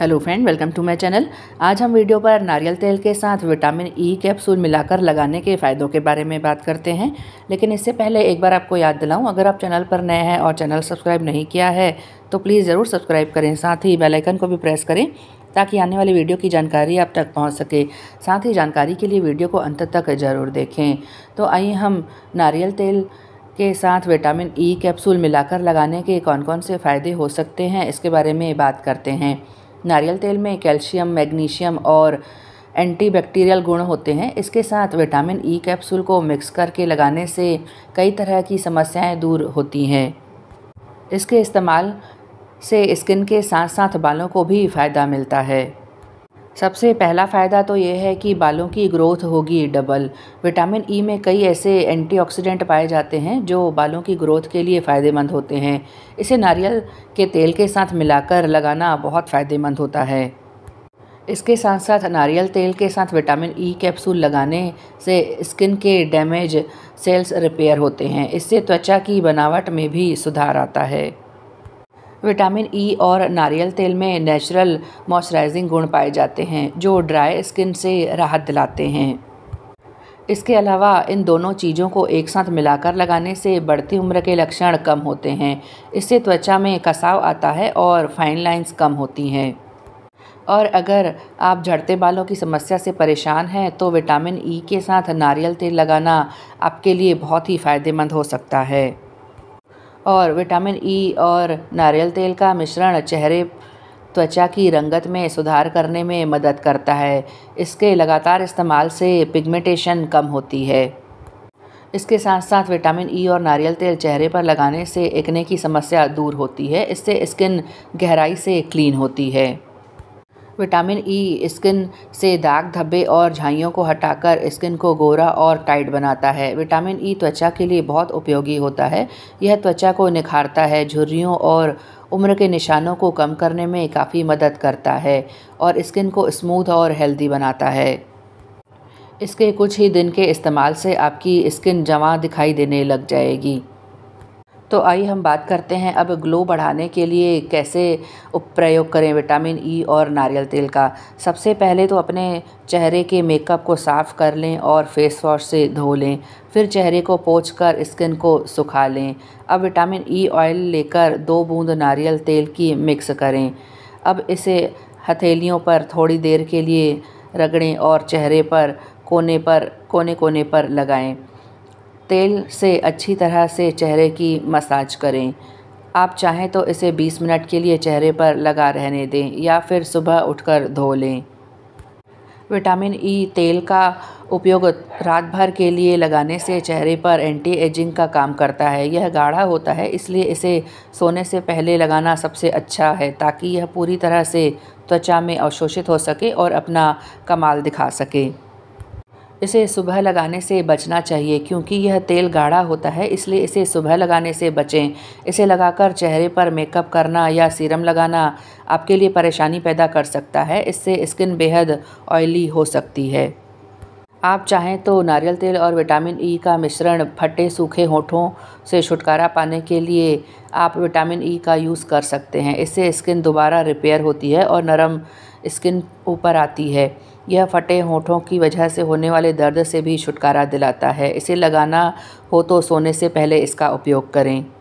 hello friend welcome to my channel आज हम video पर नारियल तेल के साथ विटामिन ई कैप्सूल मिलाकर लगाने के फ़ायदों के बारे में बात करते हैं लेकिन इससे पहले एक बार आपको याद दिलाऊं अगर आप चैनल पर नए हैं और चैनल सब्सक्राइब नहीं किया है तो प्लीज़ ज़रूर सब्सक्राइब करें साथ ही बेलाइकन को भी प्रेस करें ताकि आने वाली वीडियो की जानकारी आप तक पहुंच सके साथ ही जानकारी के लिए वीडियो को अंत तक ज़रूर देखें तो आइए हम नारियल तेल के साथ विटामिन ई कैप्सूल मिलाकर लगाने के कौन कौन से फ़ायदे हो सकते हैं इसके बारे में बात करते हैं नारियल तेल में कैल्शियम मैग्नीशियम और एंटीबैक्टीरियल गुण होते हैं इसके साथ विटामिन ई e कैप्सूल को मिक्स करके लगाने से कई तरह की समस्याएं दूर होती हैं इसके इस्तेमाल से स्किन के साथ साथ बालों को भी फ़ायदा मिलता है सबसे पहला फ़ायदा तो ये है कि बालों की ग्रोथ होगी डबल विटामिन ई e में कई ऐसे एंटीऑक्सीडेंट पाए जाते हैं जो बालों की ग्रोथ के लिए फ़ायदेमंद होते हैं इसे नारियल के तेल के साथ मिलाकर लगाना बहुत फ़ायदेमंद होता है इसके साथ साथ नारियल तेल के साथ विटामिन ई e कैप्सूल लगाने से स्किन के डैमेज सेल्स रिपेयर होते हैं इससे त्वचा की बनावट में भी सुधार आता है विटामिन ई e और नारियल तेल में नेचुरल मॉइस्चराइजिंग गुण पाए जाते हैं जो ड्राई स्किन से राहत दिलाते हैं इसके अलावा इन दोनों चीज़ों को एक साथ मिलाकर लगाने से बढ़ती उम्र के लक्षण कम होते हैं इससे त्वचा में कसाव आता है और फाइन लाइंस कम होती हैं और अगर आप झड़ते बालों की समस्या से परेशान हैं तो विटामिन ई e के साथ नारियल तेल लगाना आपके लिए बहुत ही फ़ायदेमंद हो सकता है और विटामिन ई e और नारियल तेल का मिश्रण चेहरे त्वचा की रंगत में सुधार करने में मदद करता है इसके लगातार इस्तेमाल से पिगमेंटेशन कम होती है इसके साथ साथ विटामिन ई e और नारियल तेल चेहरे पर लगाने से एकने की समस्या दूर होती है इससे स्किन गहराई से क्लीन होती है विटामिन ई स्किन से दाग धब्बे और झाइयों को हटाकर स्किन को गोरा और टाइट बनाता है विटामिन ई त्वचा के लिए बहुत उपयोगी होता है यह त्वचा को निखारता है झुर्रियों और उम्र के निशानों को कम करने में काफ़ी मदद करता है और स्किन को स्मूथ और हेल्दी बनाता है इसके कुछ ही दिन के इस्तेमाल से आपकी स्किन जमा दिखाई देने लग जाएगी तो आइए हम बात करते हैं अब ग्लो बढ़ाने के लिए कैसे प्रयोग करें विटामिन ई और नारियल तेल का सबसे पहले तो अपने चेहरे के मेकअप को साफ़ कर लें और फेस वॉश से धो लें फिर चेहरे को पोछ कर स्किन को सुखा लें अब विटामिन ई ऑयल लेकर दो बूंद नारियल तेल की मिक्स करें अब इसे हथेलियों पर थोड़ी देर के लिए रगड़ें और चेहरे पर कोने पर कोने कोने पर लगाएं तेल से अच्छी तरह से चेहरे की मसाज करें आप चाहें तो इसे 20 मिनट के लिए चेहरे पर लगा रहने दें या फिर सुबह उठकर धो लें विटामिन ई e तेल का उपयोग रात भर के लिए लगाने से चेहरे पर एंटी एजिंग का काम करता है यह गाढ़ा होता है इसलिए इसे सोने से पहले लगाना सबसे अच्छा है ताकि यह पूरी तरह से त्वचा में अवशोषित हो सके और अपना कमाल दिखा सके इसे सुबह लगाने से बचना चाहिए क्योंकि यह तेल गाढ़ा होता है इसलिए इसे सुबह लगाने से बचें इसे लगाकर चेहरे पर मेकअप करना या सीरम लगाना आपके लिए परेशानी पैदा कर सकता है इससे स्किन बेहद ऑयली हो सकती है आप चाहें तो नारियल तेल और विटामिन ई का मिश्रण फटे सूखे होठों से छुटकारा पाने के लिए आप विटामिन ई का यूज़ कर सकते हैं इससे स्किन दोबारा रिपेयर होती है और नरम स्किन ऊपर आती है यह फटे होठों की वजह से होने वाले दर्द से भी छुटकारा दिलाता है इसे लगाना हो तो सोने से पहले इसका उपयोग करें